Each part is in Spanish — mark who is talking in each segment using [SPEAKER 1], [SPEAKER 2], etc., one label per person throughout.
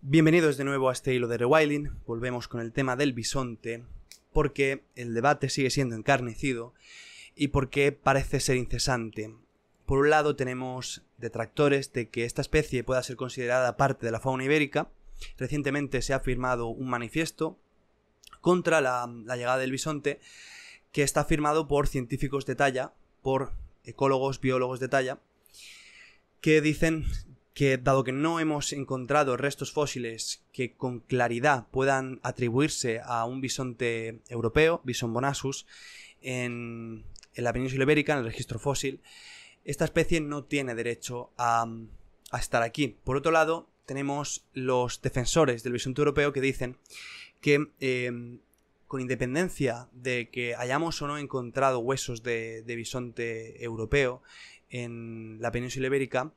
[SPEAKER 1] Bienvenidos de nuevo a este hilo de Rewilding. Volvemos con el tema del bisonte, porque el debate sigue siendo encarnecido y porque parece ser incesante. Por un lado tenemos detractores de que esta especie pueda ser considerada parte de la fauna ibérica. Recientemente se ha firmado un manifiesto contra la, la llegada del bisonte que está firmado por científicos de talla, por ecólogos, biólogos de talla, que dicen que dado que no hemos encontrado restos fósiles que con claridad puedan atribuirse a un bisonte europeo, Bison bonasus, en, la península ibérica, en el registro fósil, esta especie no tiene derecho a, estar aquí. Por otro lado, tenemos los defensores del bisonte europeo que dicen que em, con independencia de que hayamos o no encontrado huesos de bisonte europeo en la península ibérica,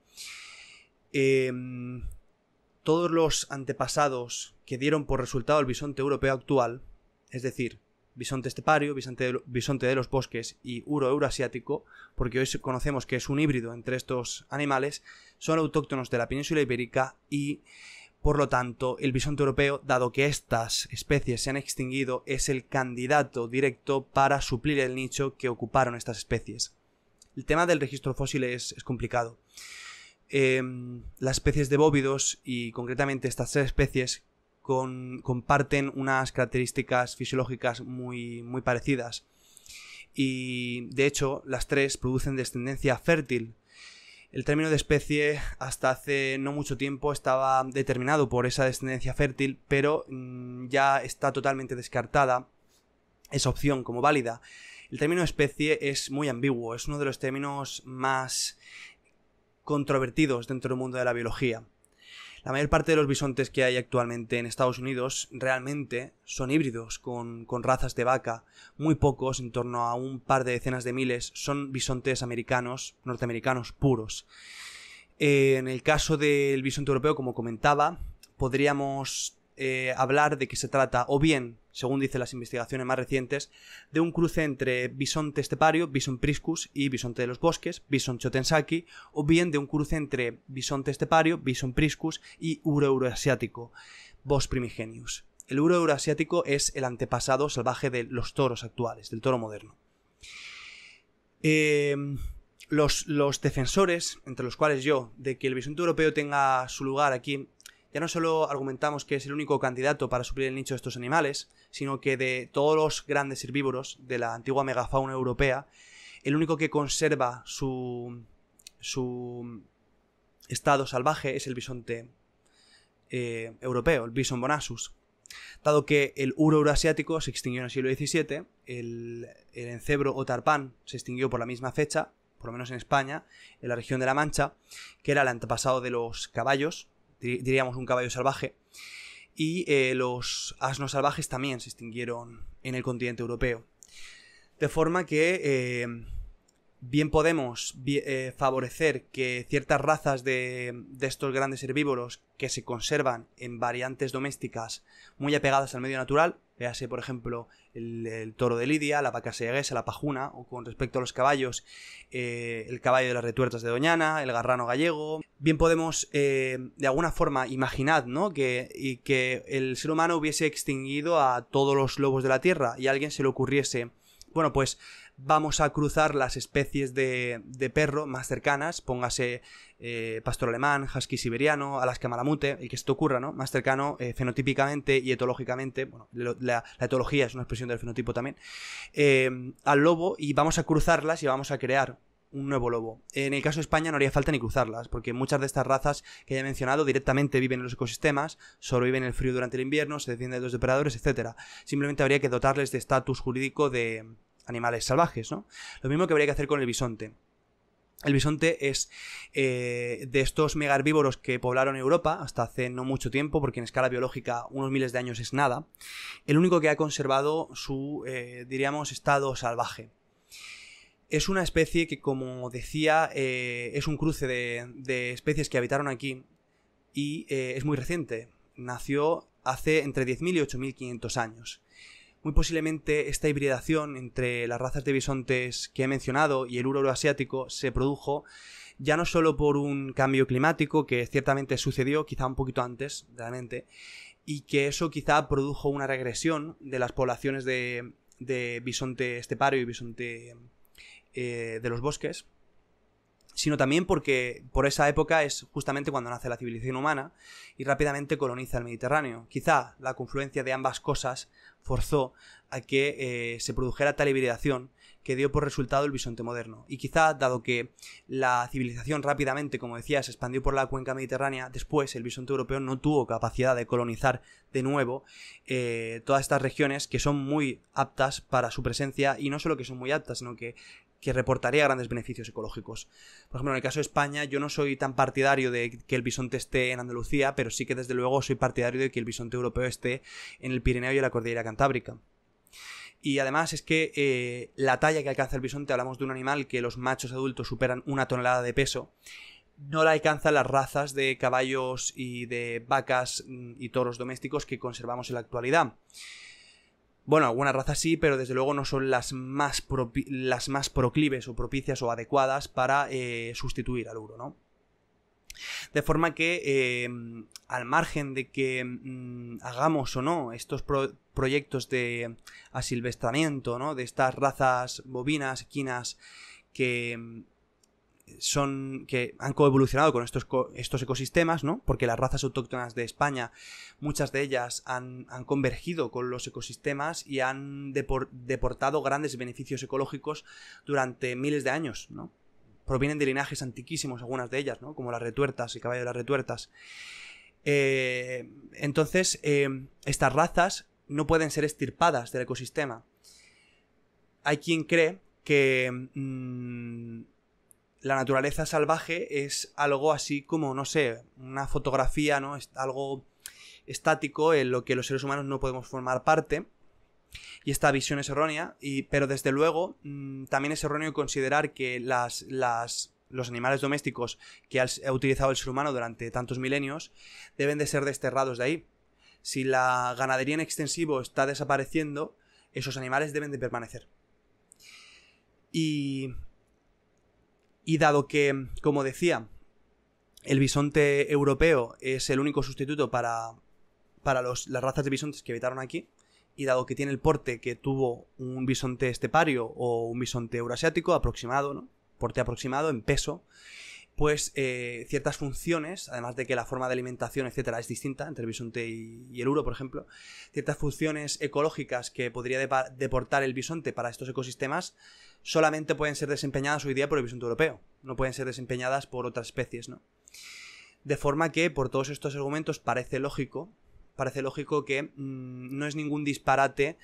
[SPEAKER 1] Em, todos los antepasados que dieron por resultado el bisonte europeo actual, es decir, bisonte estepario, bisonte de, los bosques y uro euroasiático, porque hoy conocemos que es un híbrido entre estos animales, son autóctonos de la península ibérica y, por lo tanto, el bisonte europeo, dado que estas especies se han extinguido, es el candidato directo para suplir el nicho que ocuparon estas especies. El tema del registro fósil es complicado. Em, las especies de bóvidos y concretamente estas tres especies comparten unas características fisiológicas muy, muy parecidas. Y de hecho, las tres producen descendencia fértil. El término de especie hasta hace no mucho tiempo estaba determinado por esa descendencia fértil, pero mm, ya está totalmente descartada esa opción como válida. El término especie es muy ambiguo, es uno de los términos más controvertidos dentro del mundo de la biología. La mayor parte de los bisontes que hay actualmente en Estados Unidos realmente son híbridos con, razas de vaca. Muy pocos, en torno a un par de decenas de miles, son bisontes americanos, norteamericanos puros. Eh, en el caso del bisonte europeo, como comentaba, podríamos eh, hablar de que se trata, o bien, según dicen las investigaciones más recientes, de un cruce entre bisonte estepario, bison priscus y bisonte de los bosques, bison chotensaki, o bien de un cruce entre bisonte estepario, bison priscus y uroeuroasiático, bos primigenius. El uroeuroasiático es el antepasado salvaje de los toros actuales, del toro moderno. Eh, los, los, defensores, entre los cuales yo, de que el bisonte europeo tenga su lugar aquí ya no solo argumentamos que es el único candidato para suplir el nicho de estos animales, sino que de todos los grandes herbívoros de la antigua megafauna europea, el único que conserva su, su estado salvaje es el bisonte eh, europeo, el bison bonasus. Dado que el uro euroasiático se extinguió en el siglo XVII, el, el encebro o tarpán se extinguió por la misma fecha, por lo menos en España, en la región de La Mancha, que era el antepasado de los caballos, diríamos un caballo salvaje. Y eh, los asnos salvajes también se extinguieron en el continente europeo. De forma que eh, bien podemos eh, favorecer que ciertas razas de, estos grandes herbívoros que se conservan en variantes domésticas muy apegadas al medio natural, Vease, por ejemplo, el, toro de Lidia, la vaca la pajuna, o con respecto a los caballos, eh, el caballo de las retuertas de Doñana, el garrano gallego. Bien podemos, eh, de alguna forma, imaginad, ¿no? Que, y que el ser humano hubiese extinguido a todos los lobos de la Tierra y a alguien se le ocurriese bueno, pues vamos a cruzar las especies de, perro más cercanas, póngase eh, pastor alemán, husky siberiano, alaska malamute, y que esto ocurra, ¿no? Más cercano eh, fenotípicamente y etológicamente, bueno, la, etología es una expresión del fenotipo también, eh, al lobo y vamos a cruzarlas y vamos a crear un nuevo lobo. En el caso de España no haría falta ni cruzarlas, porque muchas de estas razas que he mencionado directamente viven en los ecosistemas, sobreviven el frío durante el invierno, se defienden de los depredadores, etc. Simplemente habría que dotarles de estatus jurídico de, animales salvajes, ¿no? Lo mismo que habría que hacer con el bisonte. El bisonte es eh, de estos megarvívoros que poblaron Europa hasta hace no mucho tiempo, porque en escala biológica unos miles de años es nada, el único que ha conservado su, eh, diríamos, estado salvaje. Es una especie que, como decía, eh, es un cruce de, de, especies que habitaron aquí y es muy reciente. Nació hace entre 10.000 y 8.500 años. Muy posiblemente esta hibridación entre las razas de bisontes que he mencionado y el uro asiático se produjo ya no solo por un cambio climático que ciertamente sucedió quizá un poquito antes, realmente, y que eso quizá produjo una regresión de las poblaciones de, de bisonte estepario y bisonte eh, de los bosques, sino también porque por esa época es justamente cuando nace la civilización humana y rápidamente coloniza el Mediterráneo. Quizá la confluencia de ambas cosas forzó a que eh, se produjera tal hibridación que dio por resultado el bisonte moderno. Y quizá, dado que la civilización rápidamente, como decía, se expandió por la cuenca mediterránea, después el bisonte europeo no tuvo capacidad de colonizar de nuevo eh, todas estas regiones que son muy aptas para su presencia y no solo que son muy aptas, sino que que reportaría grandes beneficios ecológicos. Por ejemplo, en el caso de España, yo no soy tan partidario de que el bisonte esté en Andalucía, pero sí que desde luego soy partidario de que el bisonte europeo esté en el Pirineo y en la Cordillera Cantábrica. Y además es que eh, la talla que alcanza el bisonte, hablamos de un animal que los machos adultos superan una tonelada de peso, no la alcanzan las razas de caballos y de vacas mm, y toros domésticos que conservamos en la actualidad. Bueno, algunas razas sí, pero desde luego no son las más, las más proclives o propicias o adecuadas para eh, sustituir al uro, ¿no? De forma que, em, al margen de que mm, hagamos o no estos proyectos de asilvestramiento, ¿no? De estas razas bovinas, equinas, que son que han coevolucionado con estos, estos ecosistemas, ¿no? Porque las razas autóctonas de España, muchas de ellas han, convergido con los ecosistemas y han deportado grandes beneficios ecológicos durante miles de años, ¿no? Provienen de linajes antiquísimos algunas de ellas, ¿no? Como las retuertas, el caballo de las retuertas. Eh, entonces, eh, estas razas no pueden ser estirpadas del ecosistema. Hay quien cree que mm, la naturaleza salvaje es algo así como, no sé, una fotografía, ¿no? Es algo estático en lo que los seres humanos no podemos formar parte. Y esta visión es errónea, y, pero desde luego mm, también es erróneo considerar que las, los animales domésticos que ha utilizado el ser humano durante tantos milenios deben de ser desterrados de ahí. Si la ganadería en extensivo está desapareciendo, esos animales deben de permanecer. Y y dado que, como decía, el bisonte europeo es el único sustituto para, las razas de bisontes que habitaron aquí, y dado que tiene el porte que tuvo un bisonte estepario o un bisonte euroasiático aproximado, ¿no? porte aproximado en peso, pues eh, ciertas funciones, además de que la forma de alimentación, etcétera, es distinta entre el bisonte y, el euro, por ejemplo, ciertas funciones ecológicas que podría deportar el bisonte para estos ecosistemas solamente pueden ser desempeñadas hoy día por el bisonte europeo, no pueden ser desempeñadas por otras especies, ¿no? De forma que, por todos estos argumentos, parece lógico, parece lógico que mm, no es ningún disparate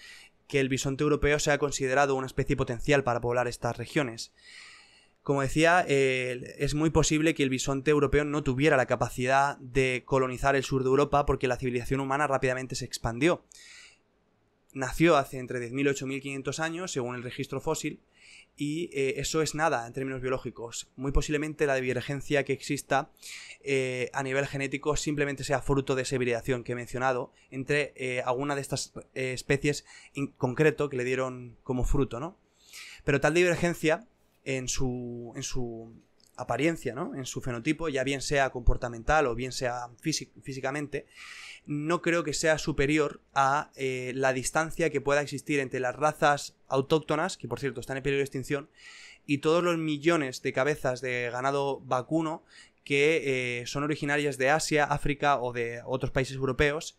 [SPEAKER 1] que el bisonte europeo sea considerado una especie potencial para poblar estas regiones. Como decía, es muy posible que el bisonte europeo no tuviera la capacidad de colonizar el sur de Europa porque la civilización humana rápidamente se expandió. Nació hace entre 10.000 y 8.500 años, según el registro fósil, y eh, eso es nada en términos biológicos. Muy posiblemente la divergencia que exista eh, a nivel genético simplemente sea fruto de esa hibridación que he mencionado entre eh, alguna de estas especies en concreto que le dieron como fruto, ¿no? Pero tal divergencia en su, en su apariencia, ¿no? En su fenotipo, ya bien sea comportamental o bien sea físicamente, no creo que sea superior a eh, la distancia que pueda existir entre las razas autóctonas, que por cierto están en peligro de extinción, y todos los millones de cabezas de ganado vacuno que eh, son originarias de Asia, África o de otros países europeos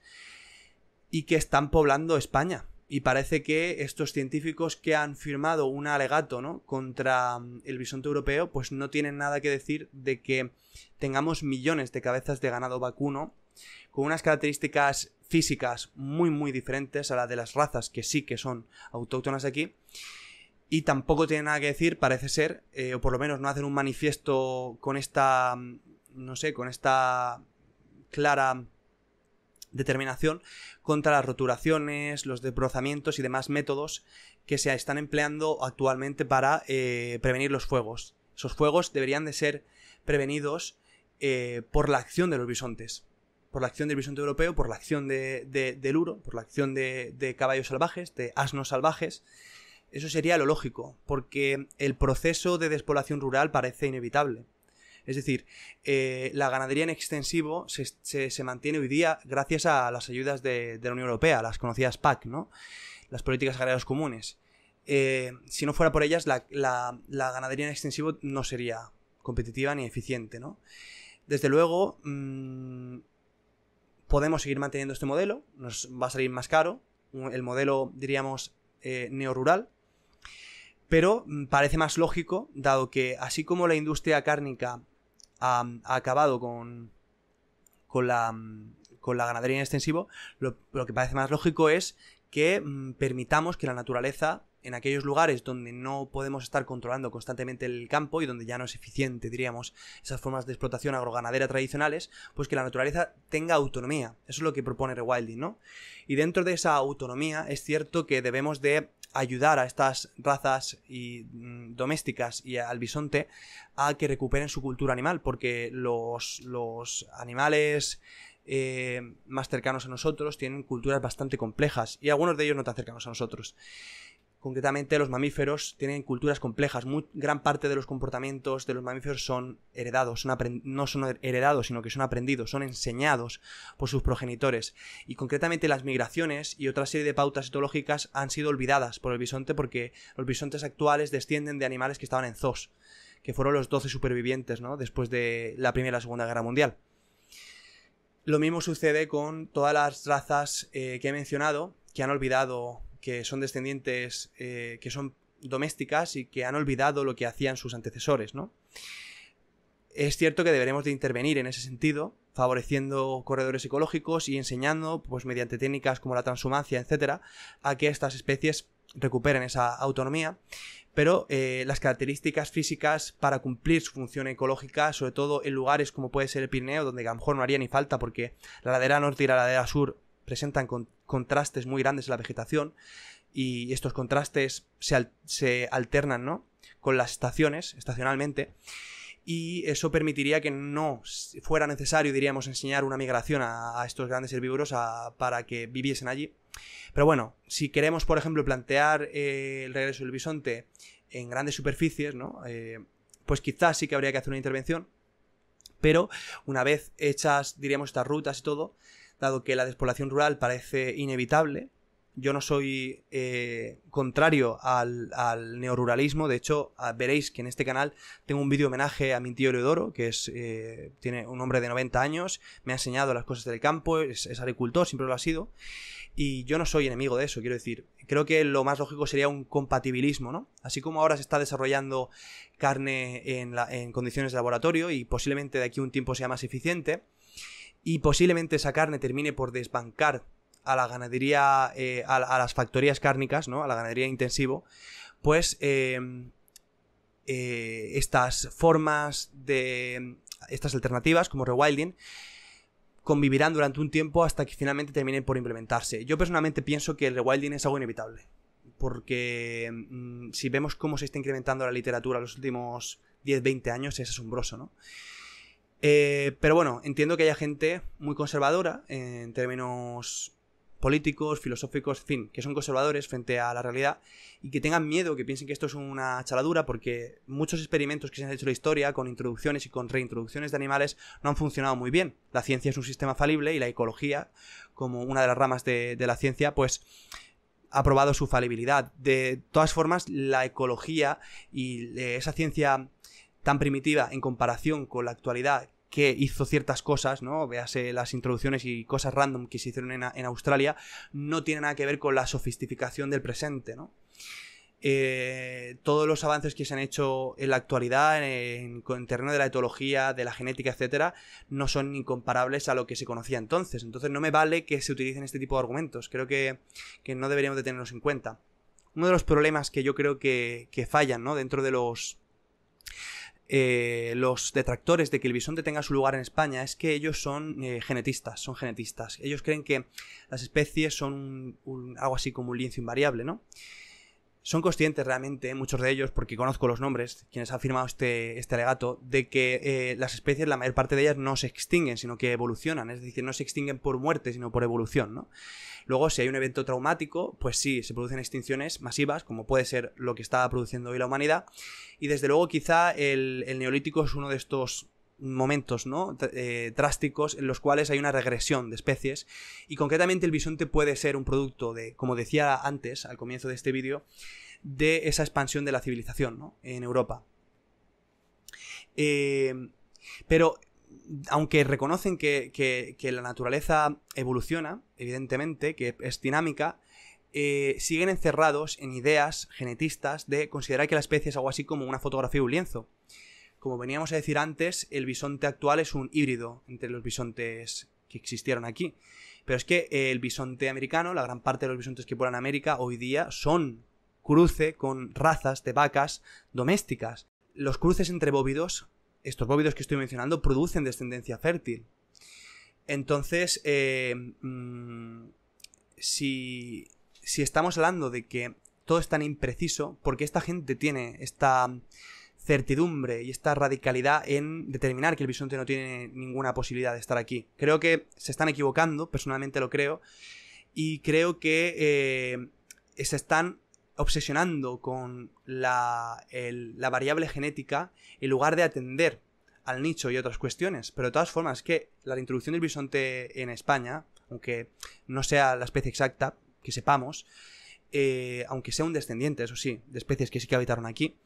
[SPEAKER 1] y que están poblando España. Y parece que estos científicos que han firmado un alegato contra mm, el bisonte europeo, pues no tienen nada que decir de que tengamos millones de cabezas de ganado vacuno con unas características físicas muy muy diferentes a las de las razas que sí que son autóctonas aquí. Y tampoco tienen nada que decir, parece ser, eh, o por lo menos no hacen un manifiesto con esta, mm, no sé, con esta clara determinación contra las roturaciones, los desbrozamientos y demás métodos que se están empleando actualmente para eh, prevenir los fuegos. Esos fuegos deberían de ser prevenidos eh, por la acción de los bisontes. Por la acción del bisonte europeo, por la acción de, del uro, por la acción de, de caballos salvajes, de asnos salvajes. Eso sería lo lógico, porque el proceso de despoblación rural parece inevitable. Es decir, eh, la ganadería en extensivo se, mantiene hoy día gracias a las ayudas de, la Unión Europea, las conocidas PAC, ¿no? Las políticas agrarias comunes. Eh, si no fuera por ellas, la, ganadería en extensivo no sería competitiva ni eficiente, Desde luego, mm, podemos seguir manteniendo este modelo, nos va a salir más caro, el modelo, diríamos, eh, neorural, pero mm, parece más lógico, dado que así como la industria cárnica ha, acabado con, con, la, con la ganadería en extensivo, lo, que parece más lógico es que mm, permitamos que la naturaleza en aquellos lugares donde no podemos estar controlando constantemente el campo y donde ya no es eficiente, diríamos, esas formas de explotación agroganadera tradicionales, pues que la naturaleza tenga autonomía. Eso es lo que propone Rewilding, ¿no? Y dentro de esa autonomía es cierto que debemos de ayudar a estas razas y, mm, domésticas y al bisonte a que recuperen su cultura animal, porque los, animales eh, más cercanos a nosotros tienen culturas bastante complejas y algunos de ellos no tan cercanos a nosotros. Concretamente, los mamíferos tienen culturas complejas. Muy, gran parte de los comportamientos de los mamíferos son heredados, no son heredados, sino que son aprendidos, son enseñados por sus progenitores. Y concretamente, las migraciones y otra serie de pautas etológicas han sido olvidadas por el bisonte porque los bisontes actuales descienden de animales que estaban en zoos, que fueron los 12 supervivientes ¿no? después de la Primera y la Segunda Guerra Mundial. Lo mismo sucede con todas las razas eh, que he mencionado que han olvidado que son descendientes, eh, que son domésticas y que han olvidado lo que hacían sus antecesores, ¿no? Es cierto que deberemos de intervenir en ese sentido, favoreciendo corredores ecológicos y enseñando, pues mediante técnicas como la transhumancia, etcétera, a que estas especies recuperen esa autonomía, pero eh, las características físicas para cumplir su función ecológica, sobre todo en lugares como puede ser el Pirineo, donde a lo mejor no haría ni falta porque la ladera norte y la ladera sur presentan contrastes muy grandes en la vegetación y estos contrastes se, alternan ¿no? con las estaciones, estacionalmente, y eso permitiría que no fuera necesario, diríamos, enseñar una migración a, estos grandes herbívoros para que viviesen allí. Pero bueno, si queremos, por ejemplo, plantear eh, el regreso del bisonte en grandes superficies, ¿no? Eh, pues quizás sí que habría que hacer una intervención, pero una vez hechas, diríamos, estas rutas y todo, dado que la despoblación rural parece inevitable. Yo no soy eh, contrario al, al, neoruralismo, de hecho ah, veréis que en este canal tengo un vídeo homenaje a mi tío Leodoro, que es, eh, tiene un hombre de 90 años, me ha enseñado las cosas del campo, es, agricultor, siempre lo ha sido, y yo no soy enemigo de eso, quiero decir, creo que lo más lógico sería un compatibilismo, ¿no? Así como ahora se está desarrollando carne en, en condiciones de laboratorio y posiblemente de aquí un tiempo sea más eficiente, y posiblemente esa carne termine por desbancar a la ganadería, eh, a, las factorías cárnicas, ¿no? A la ganadería intensivo, pues em, eh, estas formas de estas alternativas como rewilding convivirán durante un tiempo hasta que finalmente terminen por implementarse. Yo personalmente pienso que el rewilding es algo inevitable, porque mm, si vemos cómo se está incrementando la literatura en los últimos 10-20 años es asombroso, ¿no? Eh, pero bueno, entiendo que haya gente muy conservadora eh, en términos políticos, filosóficos, en fin, que son conservadores frente a la realidad y que tengan miedo, que piensen que esto es una chaladura, porque muchos experimentos que se han hecho en la historia con introducciones y con reintroducciones de animales no han funcionado muy bien. La ciencia es un sistema falible y la ecología, como una de las ramas de, de la ciencia, pues ha probado su falibilidad. De todas formas, la ecología y eh, esa ciencia tan primitiva en comparación con la actualidad que hizo ciertas cosas, ¿no? Véase las introducciones y cosas random que se hicieron en, Australia, no tiene nada que ver con la sofisticación del presente, ¿no? Eh, todos los avances que se han hecho en la actualidad en, el terreno de la etología, de la genética, etcétera, no son incomparables a lo que se conocía entonces. Entonces no me vale que se utilicen este tipo de argumentos. Creo que, no deberíamos de tenerlos en cuenta. Uno de los problemas que yo creo que, que fallan, ¿no? Dentro de los eh, los detractores de que el bisonte tenga su lugar en España es que ellos son eh, genetistas, son genetistas. Ellos creen que las especies son un, algo así como un lienzo invariable, ¿no? son conscientes realmente, muchos de ellos, porque conozco los nombres, quienes han firmado este, este alegato, de que eh, las especies, la mayor parte de ellas, no se extinguen, sino que evolucionan. Es decir, no se extinguen por muerte, sino por evolución, Luego, si hay un evento traumático, pues sí, se producen extinciones masivas, como puede ser lo que está produciendo hoy la humanidad. Y desde luego, quizá el neolítico es uno de estos momentos ¿no? Eh, drásticos en los cuales hay una regresión de especies y concretamente el bisonte puede ser un producto de, como decía antes al comienzo de este vídeo, de esa expansión de la civilización en Europa. Eh, pero aunque reconocen que, la naturaleza evoluciona, evidentemente, que es dinámica, eh, siguen encerrados en ideas genetistas de considerar que la especie es algo así como una fotografía o un lienzo como veníamos a decir antes, el bisonte actual es un híbrido entre los bisontes que existieron aquí. Pero es que eh, el bisonte americano, la gran parte de los bisontes que a América hoy día son cruce con razas de vacas domésticas. Los cruces entre bóvidos, estos bóvidos que estoy mencionando, producen descendencia fértil. Entonces, eh, mm, si, si estamos hablando de que todo es tan impreciso, porque esta gente tiene esta certidumbre y esta radicalidad en determinar que el bisonte no tiene ninguna posibilidad de estar aquí. Creo que se están equivocando, personalmente lo creo, y creo que eh, se están obsesionando con la, la variable genética en lugar de atender al nicho y otras cuestiones. Pero de todas formas, que la introducción del bisonte en España, aunque no sea la especie exacta, que sepamos, eh, aunque sea un descendiente, eso sí, de especies que sí que habitaron aquí,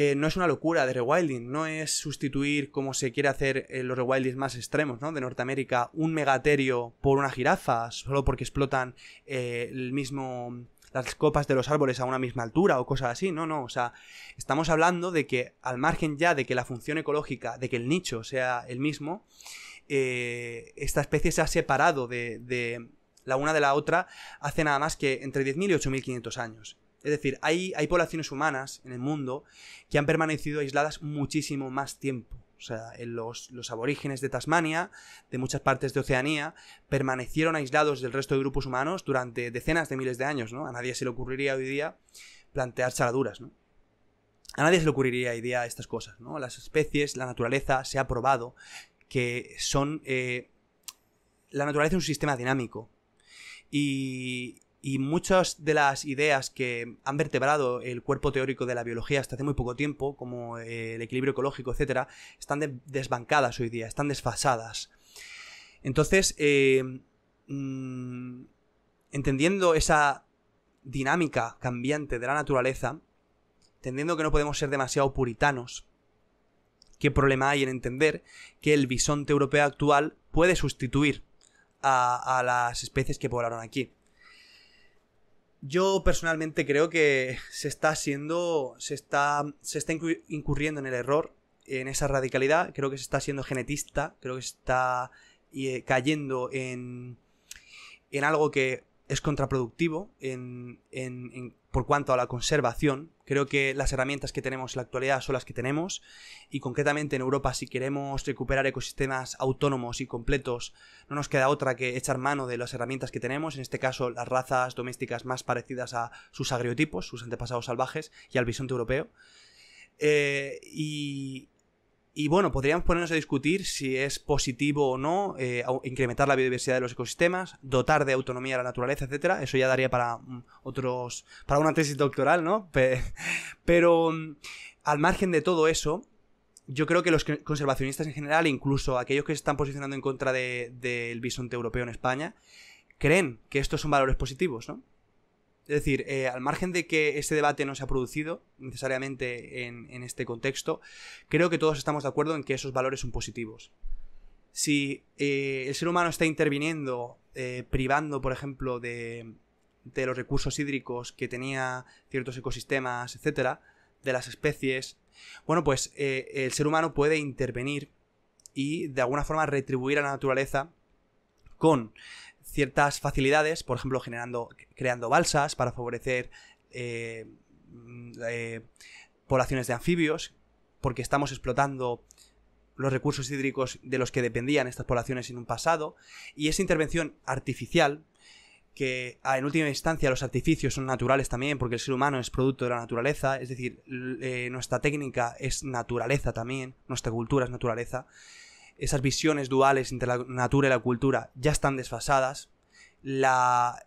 [SPEAKER 1] eh, no es una locura de rewilding, no es sustituir como se quiere hacer en eh, los rewildings más extremos, ¿no? De Norteamérica, un megaterio por una jirafa, solo porque explotan eh, el mismo las copas de los árboles a una misma altura o cosas así, no, no, o sea, estamos hablando de que al margen ya de que la función ecológica, de que el nicho sea el mismo, esta especie se ha separado de, de la una de la otra hace nada más que entre 10.000 y 8.500 años. Es decir, hay, hay poblaciones humanas en el mundo que han permanecido aisladas muchísimo más tiempo. O sea, los, los, aborígenes de Tasmania, de muchas partes de Oceanía, permanecieron aislados del resto de grupos humanos durante decenas de miles de años, ¿no? A nadie se le ocurriría hoy día plantear charaduras, ¿no? A nadie se le ocurriría hoy día estas cosas, ¿no? Las especies, la naturaleza, se ha probado que son... Eh, la naturaleza es un sistema dinámico. Y, y muchas de las ideas que han vertebrado el cuerpo teórico de la biología hasta hace muy poco tiempo, como eh, el equilibrio ecológico, etc., están desbancadas hoy día, están desfasadas. Entonces, eh, mm, entendiendo esa dinámica cambiante de la naturaleza, entendiendo que no podemos ser demasiado puritanos, ¿qué problema hay en entender que el bisonte europeo actual puede sustituir a las especies que poblaron aquí? Yo personalmente creo que se está haciendo, se está, se está incurriendo en el error, en esa radicalidad. Creo que se está siendo genetista, creo que se está eh, cayendo en, algo que es contraproductivo en, en, por cuanto a la conservación, Creo que las herramientas que tenemos en la actualidad son las que tenemos y concretamente en Europa si queremos recuperar ecosistemas autónomos y completos no nos queda otra que echar mano de las herramientas que tenemos, en este caso las razas domésticas más parecidas a sus agriotipos, sus antepasados salvajes y al bisonte europeo. Eh, y, y bueno, podríamos ponernos a discutir si es positivo o no eh, incrementar la biodiversidad de los ecosistemas, dotar de autonomía a la naturaleza, etcétera. Eso ya daría para mm, otros, para una tesis doctoral, ¿no? Pero mm, al margen de todo eso, yo creo que los conservacionistas en general, incluso aquellos que se están posicionando en contra del de, bisonte europeo en España, creen que estos son valores positivos, ¿no? Es decir, eh, al margen de que este debate no se ha producido necesariamente en, este contexto, creo que todos estamos de acuerdo en que esos valores son positivos. Si eh, el ser humano está interviniendo, eh, privando, por ejemplo, de, de, los recursos hídricos que tenía ciertos ecosistemas, etcétera, de las especies, bueno, pues el ser humano puede intervenir y de alguna forma retribuir a la naturaleza con ciertas facilidades, por ejemplo, generando, creando balsas para favorecer eh, mm, eh, poblaciones de anfibios, porque estamos explotando los recursos hídricos de los que dependían estas poblaciones en un pasado, y esa intervención artificial, que ah, en última instancia los artificios son naturales también, porque el ser humano es producto de la naturaleza, es decir, eh, nuestra técnica es naturaleza también, nuestra cultura es naturaleza, esas visiones duales entre la natura y la cultura ya están desfasadas. La,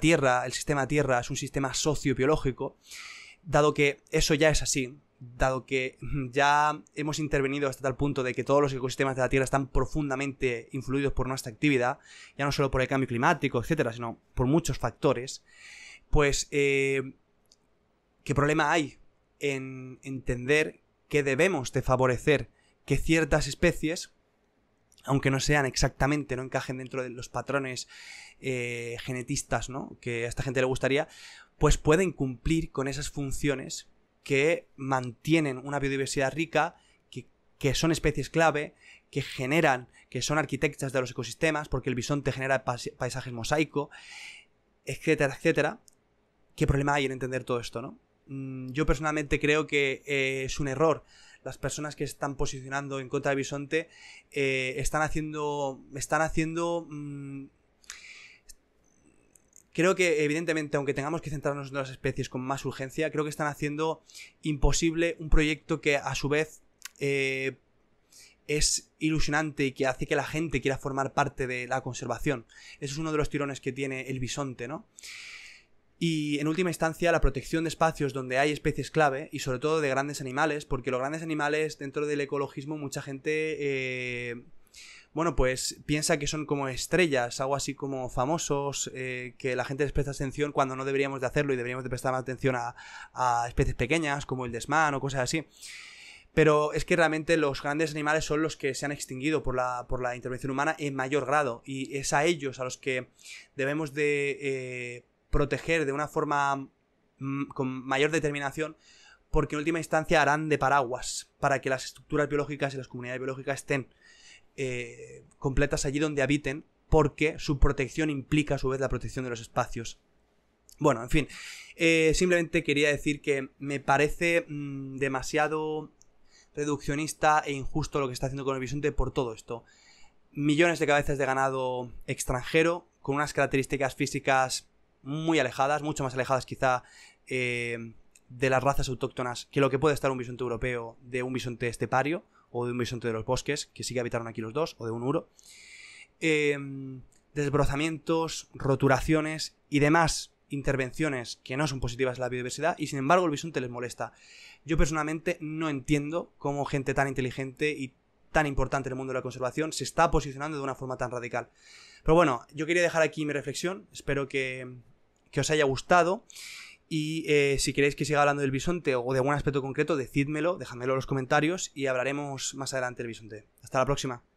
[SPEAKER 1] Tierra, el sistema Tierra, es un sistema sociobiológico, dado que eso ya es así, dado que ya hemos intervenido hasta tal punto de que todos los ecosistemas de la Tierra están profundamente influidos por nuestra actividad, ya no solo por el cambio climático, etcétera, sino por muchos factores, pues eh, ¿qué problema hay en entender que debemos de favorecer que ciertas especies aunque no sean exactamente, no encajen dentro de los patrones eh, genetistas, ¿no? Que a esta gente le gustaría, pues pueden cumplir con esas funciones que mantienen una biodiversidad rica, que, son especies clave, que generan, que son arquitectas de los ecosistemas, porque el bisonte genera paisajes mosaico, etcétera, etcétera. ¿Qué problema hay en entender todo esto, no? Mm, yo personalmente creo que eh, es un error las personas que están posicionando en contra de Bisonte eh, están haciendo. Están haciendo. Mm, creo que, evidentemente, aunque tengamos que centrarnos en las especies con más urgencia, creo que están haciendo imposible un proyecto que a su vez. Eh, es ilusionante y que hace que la gente quiera formar parte de la conservación. Eso es uno de los tirones que tiene el bisonte, ¿no? Y en última instancia, la protección de espacios donde hay especies clave y sobre todo de grandes animales, porque los grandes animales dentro del ecologismo mucha gente, eh, bueno, pues piensa que son como estrellas, algo así como famosos, eh, que la gente les presta atención cuando no deberíamos de hacerlo y deberíamos de prestar más atención a, especies pequeñas como el desmán o cosas así. Pero es que realmente los grandes animales son los que se han extinguido por la, por la intervención humana en mayor grado y es a ellos a los que debemos de... Eh, proteger de una forma mm, con mayor determinación, porque en última instancia harán de paraguas para que las estructuras biológicas y las comunidades biológicas estén eh, completas allí donde habiten, porque su protección implica a su vez la protección de los espacios. Bueno, en fin, eh, simplemente quería decir que me parece mm, demasiado reduccionista e injusto lo que está haciendo con el bisonte por todo esto. Millones de cabezas de ganado extranjero, con unas características físicas muy alejadas, mucho más alejadas quizá eh, de las razas autóctonas que lo que puede estar un bisonte europeo de un bisonte estepario o de un bisonte de los bosques, que sí que habitaron aquí los dos, o de un uro. Eh, desbrozamientos, roturaciones y demás intervenciones que no son positivas a la biodiversidad y sin embargo el bisonte les molesta. Yo personalmente no entiendo cómo gente tan inteligente y tan importante en el mundo de la conservación se está posicionando de una forma tan radical. Pero bueno, yo quería dejar aquí mi reflexión, espero que que os haya gustado. Y eh, si queréis que siga hablando del bisonte o de algún aspecto concreto, decídmelo, dejadmelo en los comentarios y hablaremos más adelante del bisonte. Hasta la próxima.